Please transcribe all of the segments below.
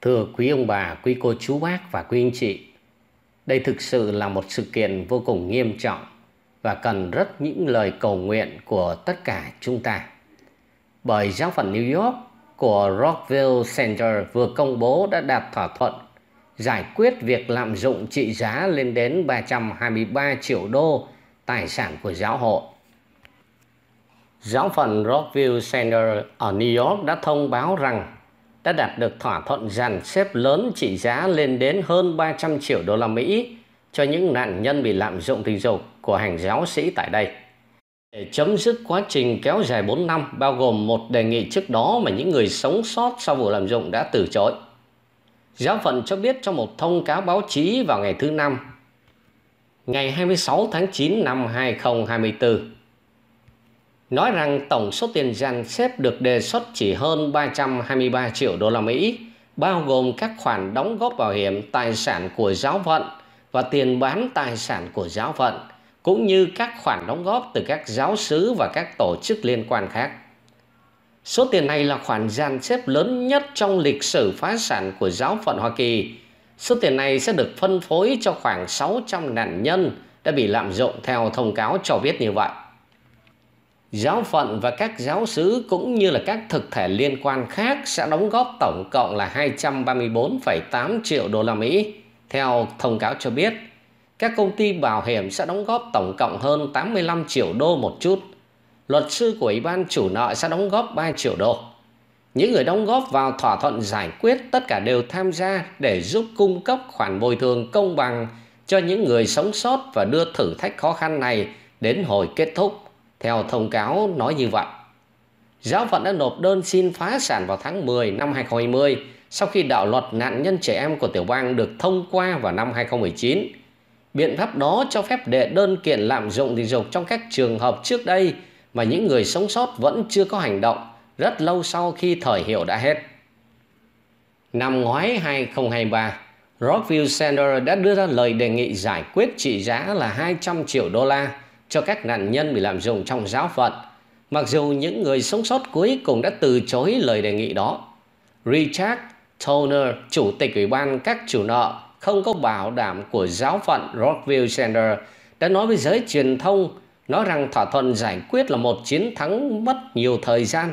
Thưa quý ông bà, quý cô chú bác và quý anh chị, đây thực sự là một sự kiện vô cùng nghiêm trọng và cần rất những lời cầu nguyện của tất cả chúng ta. Bởi giáo phận New York của Rockville Center vừa công bố đã đạt thỏa thuận giải quyết việc lạm dụng trị giá lên đến 323 triệu đô tài sản của giáo hội. Giáo phận Rockville Center ở New York đã thông báo rằng đã đạt được thỏa thuận dàn xếp lớn trị giá lên đến hơn 300 triệu đô la Mỹ cho những nạn nhân bị lạm dụng tình dục của hàng giáo sĩ tại đây. Để chấm dứt quá trình kéo dài 4 năm bao gồm một đề nghị trước đó mà những người sống sót sau vụ lạm dụng đã từ chối. Giáo phận cho biết trong một thông cáo báo chí vào ngày thứ Năm, ngày 26 tháng 9 năm 2024, nói rằng tổng số tiền dàn xếp được đề xuất chỉ hơn 323 triệu đô la Mỹ, bao gồm các khoản đóng góp bảo hiểm tài sản của giáo phận và tiền bán tài sản của giáo phận, cũng như các khoản đóng góp từ các giáo sứ và các tổ chức liên quan khác. Số tiền này là khoản gian xếp lớn nhất trong lịch sử phá sản của giáo phận Hoa Kỳ. Số tiền này sẽ được phân phối cho khoảng 600 nạn nhân đã bị lạm dụng theo thông cáo cho biết như vậy giáo phận và các giáo sứ cũng như là các thực thể liên quan khác sẽ đóng góp tổng cộng là 234,8 triệu đô la Mỹ. Theo thông cáo cho biết, các công ty bảo hiểm sẽ đóng góp tổng cộng hơn 85 triệu đô một chút. Luật sư của Ủy ban chủ nợ sẽ đóng góp 3 triệu đô. Những người đóng góp vào thỏa thuận giải quyết tất cả đều tham gia để giúp cung cấp khoản bồi thường công bằng cho những người sống sót và đưa thử thách khó khăn này đến hồi kết thúc. Theo thông cáo nói như vậy, giáo phận đã nộp đơn xin phá sản vào tháng 10 năm 2020 sau khi đạo luật nạn nhân trẻ em của tiểu bang được thông qua vào năm 2019. Biện pháp đó cho phép đệ đơn kiện lạm dụng tình dục trong các trường hợp trước đây mà những người sống sót vẫn chưa có hành động rất lâu sau khi thời hiệu đã hết. Năm ngoái 2023, Rockville Center đã đưa ra lời đề nghị giải quyết trị giá là 200 triệu đô la cho các nạn nhân bị lạm dụng trong giáo phận, mặc dù những người sống sót cuối cùng đã từ chối lời đề nghị đó. Richard Toner, chủ tịch ủy ban các chủ nợ không có bảo đảm của giáo phận Rockville Center, đã nói với giới truyền thông nói rằng thỏa thuận giải quyết là một chiến thắng mất nhiều thời gian.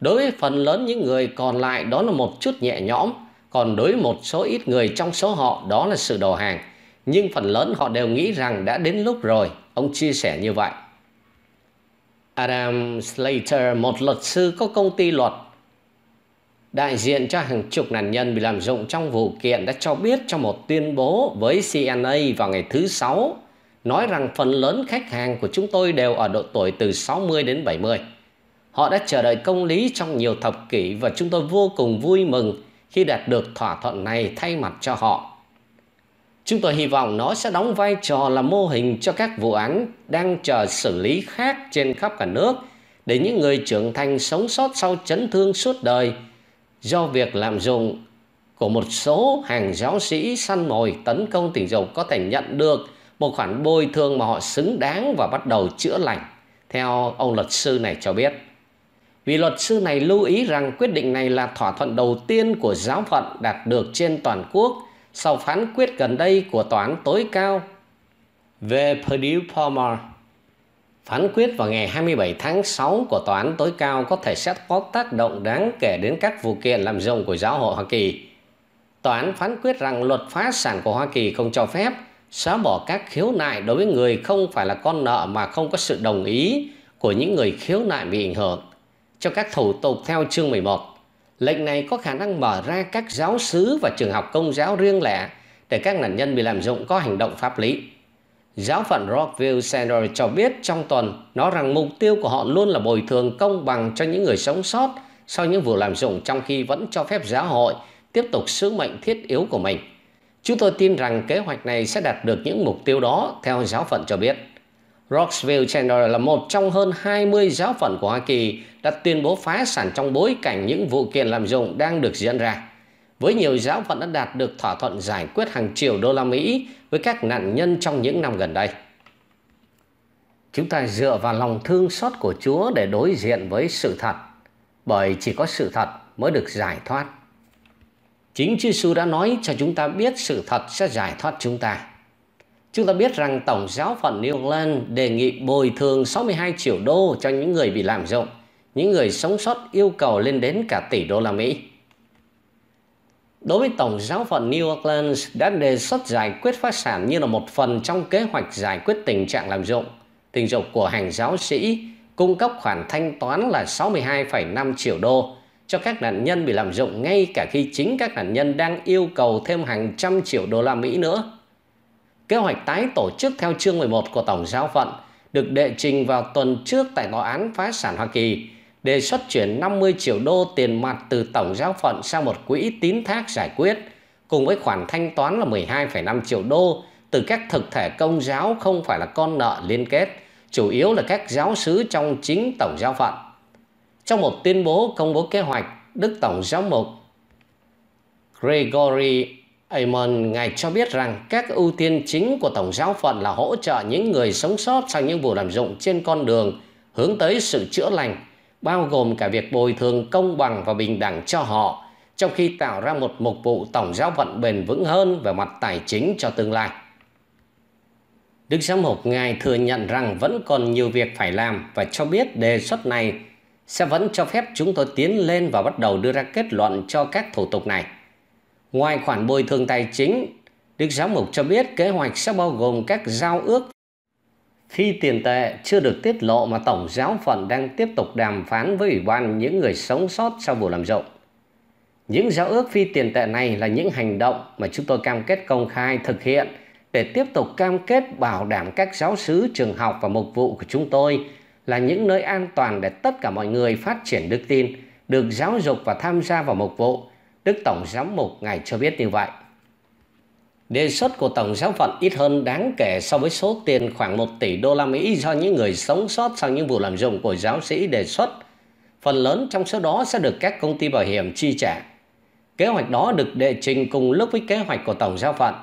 Đối với phần lớn những người còn lại đó là một chút nhẹ nhõm, còn đối với một số ít người trong số họ đó là sự đầu hàng. Nhưng phần lớn họ đều nghĩ rằng đã đến lúc rồi. Ông chia sẻ như vậy. Adam Slater, một luật sư có công ty luật đại diện cho hàng chục nạn nhân bị làm dụng trong vụ kiện đã cho biết trong một tuyên bố với CNA vào ngày thứ Sáu nói rằng phần lớn khách hàng của chúng tôi đều ở độ tuổi từ 60 đến 70. Họ đã chờ đợi công lý trong nhiều thập kỷ và chúng tôi vô cùng vui mừng khi đạt được thỏa thuận này thay mặt cho họ. Chúng tôi hy vọng nó sẽ đóng vai trò là mô hình cho các vụ án đang chờ xử lý khác trên khắp cả nước để những người trưởng thành sống sót sau chấn thương suốt đời do việc làm dụng của một số hàng giáo sĩ săn mồi tấn công tình dục có thể nhận được một khoản bồi thường mà họ xứng đáng và bắt đầu chữa lành, theo ông luật sư này cho biết. Vì luật sư này lưu ý rằng quyết định này là thỏa thuận đầu tiên của giáo phận đạt được trên toàn quốc – sau phán quyết gần đây của tòa án tối cao về Purdue Palmer. Phán quyết vào ngày 27 tháng 6 của tòa án tối cao có thể sẽ có tác động đáng kể đến các vụ kiện làm rông của giáo hội Hoa Kỳ. Tòa án phán quyết rằng luật phá sản của Hoa Kỳ không cho phép xóa bỏ các khiếu nại đối với người không phải là con nợ mà không có sự đồng ý của những người khiếu nại bị ảnh hưởng cho các thủ tục theo chương 11. Lệnh này có khả năng mở ra các giáo sứ và trường học công giáo riêng lẻ để các nạn nhân bị lạm dụng có hành động pháp lý. Giáo phận Rockville Center cho biết trong tuần nó rằng mục tiêu của họ luôn là bồi thường công bằng cho những người sống sót sau những vụ lạm dụng trong khi vẫn cho phép giáo hội tiếp tục sứ mệnh thiết yếu của mình. Chúng tôi tin rằng kế hoạch này sẽ đạt được những mục tiêu đó, theo giáo phận cho biết. Rockville Chandler là một trong hơn 20 giáo phận của Hoa Kỳ đã tuyên bố phá sản trong bối cảnh những vụ kiện lạm dụng đang được diễn ra. Với nhiều giáo phận đã đạt được thỏa thuận giải quyết hàng triệu đô la Mỹ với các nạn nhân trong những năm gần đây. Chúng ta dựa vào lòng thương xót của Chúa để đối diện với sự thật, bởi chỉ có sự thật mới được giải thoát. Chính Chúa Giêsu đã nói cho chúng ta biết sự thật sẽ giải thoát chúng ta. Chúng ta biết rằng Tổng giáo phận New Zealand đề nghị bồi thường 62 triệu đô cho những người bị làm dụng. Những người sống sót yêu cầu lên đến cả tỷ đô la Mỹ. Đối với Tổng giáo phận New Orleans đã đề xuất giải quyết phá sản như là một phần trong kế hoạch giải quyết tình trạng làm dụng, tình dục của hàng giáo sĩ cung cấp khoản thanh toán là 62,5 triệu đô cho các nạn nhân bị làm dụng ngay cả khi chính các nạn nhân đang yêu cầu thêm hàng trăm triệu đô la Mỹ nữa kế hoạch tái tổ chức theo chương 11 của Tổng giáo phận được đệ trình vào tuần trước tại tòa án phá sản Hoa Kỳ, đề xuất chuyển 50 triệu đô tiền mặt từ Tổng giáo phận sang một quỹ tín thác giải quyết, cùng với khoản thanh toán là 12,5 triệu đô từ các thực thể công giáo không phải là con nợ liên kết, chủ yếu là các giáo sứ trong chính Tổng giáo phận. Trong một tuyên bố công bố kế hoạch, Đức Tổng giáo mục Gregory Amon ngài cho biết rằng các ưu tiên chính của Tổng giáo phận là hỗ trợ những người sống sót sau những vụ làm dụng trên con đường hướng tới sự chữa lành, bao gồm cả việc bồi thường công bằng và bình đẳng cho họ, trong khi tạo ra một mục vụ tổng giáo phận bền vững hơn về mặt tài chính cho tương lai. Đức Giám mục Ngài thừa nhận rằng vẫn còn nhiều việc phải làm và cho biết đề xuất này sẽ vẫn cho phép chúng tôi tiến lên và bắt đầu đưa ra kết luận cho các thủ tục này. Ngoài khoản bồi thường tài chính, Đức Giáo Mục cho biết kế hoạch sẽ bao gồm các giao ước phi tiền tệ chưa được tiết lộ mà Tổng giáo phận đang tiếp tục đàm phán với Ủy ban những người sống sót sau vụ làm rộng. Những giao ước phi tiền tệ này là những hành động mà chúng tôi cam kết công khai thực hiện để tiếp tục cam kết bảo đảm các giáo sứ, trường học và mục vụ của chúng tôi là những nơi an toàn để tất cả mọi người phát triển đức tin, được giáo dục và tham gia vào mục vụ – Đức Tổng Giám mục ngài cho biết như vậy. Đề xuất của Tổng giáo phận ít hơn đáng kể so với số tiền khoảng 1 tỷ đô la Mỹ do những người sống sót sau những vụ làm dụng của giáo sĩ đề xuất. Phần lớn trong số đó sẽ được các công ty bảo hiểm chi trả. Kế hoạch đó được đệ trình cùng lúc với kế hoạch của Tổng giáo phận.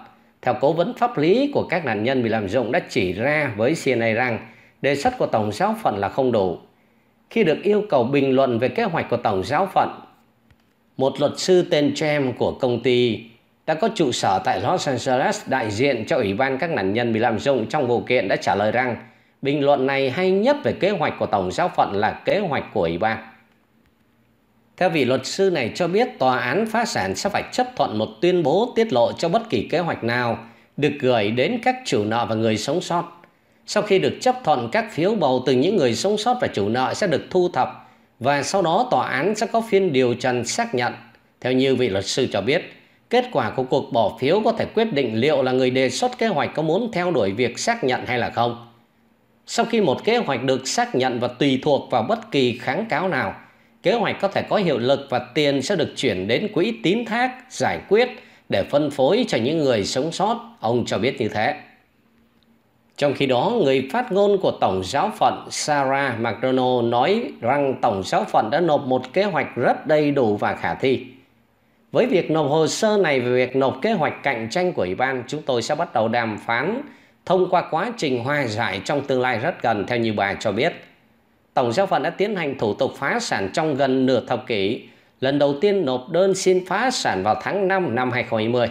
Theo cố vấn pháp lý của các nạn nhân bị làm dụng đã chỉ ra với CNA rằng đề xuất của Tổng giáo phận là không đủ. Khi được yêu cầu bình luận về kế hoạch của Tổng giáo phận, một luật sư tên James của công ty đã có trụ sở tại Los Angeles đại diện cho Ủy ban các nạn nhân bị lạm dụng trong vụ kiện đã trả lời rằng bình luận này hay nhất về kế hoạch của Tổng giáo phận là kế hoạch của Ủy ban. Theo vị luật sư này cho biết, tòa án phá sản sẽ phải chấp thuận một tuyên bố tiết lộ cho bất kỳ kế hoạch nào được gửi đến các chủ nợ và người sống sót. Sau khi được chấp thuận, các phiếu bầu từ những người sống sót và chủ nợ sẽ được thu thập và sau đó tòa án sẽ có phiên điều trần xác nhận. Theo như vị luật sư cho biết, kết quả của cuộc bỏ phiếu có thể quyết định liệu là người đề xuất kế hoạch có muốn theo đuổi việc xác nhận hay là không. Sau khi một kế hoạch được xác nhận và tùy thuộc vào bất kỳ kháng cáo nào, kế hoạch có thể có hiệu lực và tiền sẽ được chuyển đến quỹ tín thác giải quyết để phân phối cho những người sống sót, ông cho biết như thế. Trong khi đó, người phát ngôn của Tổng giáo phận Sarah McDonald nói rằng Tổng giáo phận đã nộp một kế hoạch rất đầy đủ và khả thi. Với việc nộp hồ sơ này về việc nộp kế hoạch cạnh tranh của Ủy ban, chúng tôi sẽ bắt đầu đàm phán thông qua quá trình hòa giải trong tương lai rất gần, theo như bà cho biết. Tổng giáo phận đã tiến hành thủ tục phá sản trong gần nửa thập kỷ, lần đầu tiên nộp đơn xin phá sản vào tháng 5 năm 2020.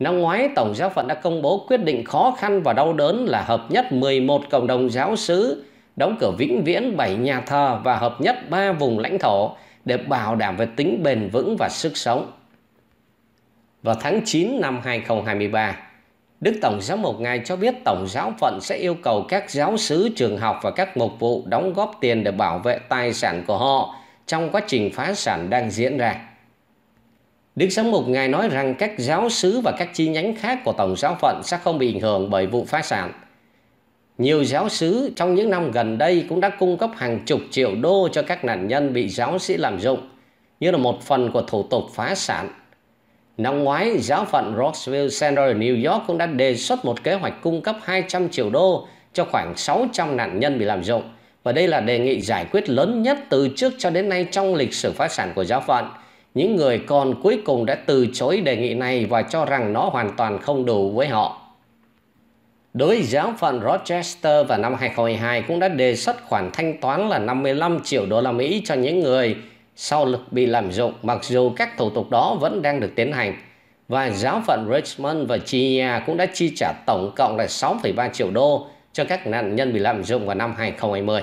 Năm ngoái, Tổng giáo phận đã công bố quyết định khó khăn và đau đớn là hợp nhất 11 cộng đồng giáo xứ, đóng cửa vĩnh viễn 7 nhà thờ và hợp nhất 3 vùng lãnh thổ để bảo đảm về tính bền vững và sức sống. Vào tháng 9 năm 2023, Đức Tổng giám mục ngài cho biết Tổng giáo phận sẽ yêu cầu các giáo sứ, trường học và các mục vụ đóng góp tiền để bảo vệ tài sản của họ trong quá trình phá sản đang diễn ra. Đức Sống Mục Ngài nói rằng các giáo sứ và các chi nhánh khác của Tổng giáo phận sẽ không bị ảnh hưởng bởi vụ phá sản. Nhiều giáo sứ trong những năm gần đây cũng đã cung cấp hàng chục triệu đô cho các nạn nhân bị giáo sĩ làm dụng, như là một phần của thủ tục phá sản. Năm ngoái, giáo phận Rockville Center New York cũng đã đề xuất một kế hoạch cung cấp 200 triệu đô cho khoảng 600 nạn nhân bị làm dụng. Và đây là đề nghị giải quyết lớn nhất từ trước cho đến nay trong lịch sử phá sản của giáo phận – những người còn cuối cùng đã từ chối đề nghị này và cho rằng nó hoàn toàn không đủ với họ. Đối giáo phận Rochester vào năm 2022 cũng đã đề xuất khoản thanh toán là 55 triệu đô la Mỹ cho những người sau lực bị lạm dụng mặc dù các thủ tục đó vẫn đang được tiến hành và giáo phận Richmond và Virginia cũng đã chi trả tổng cộng là 6,3 triệu đô cho các nạn nhân bị lạm dụng vào năm 2020.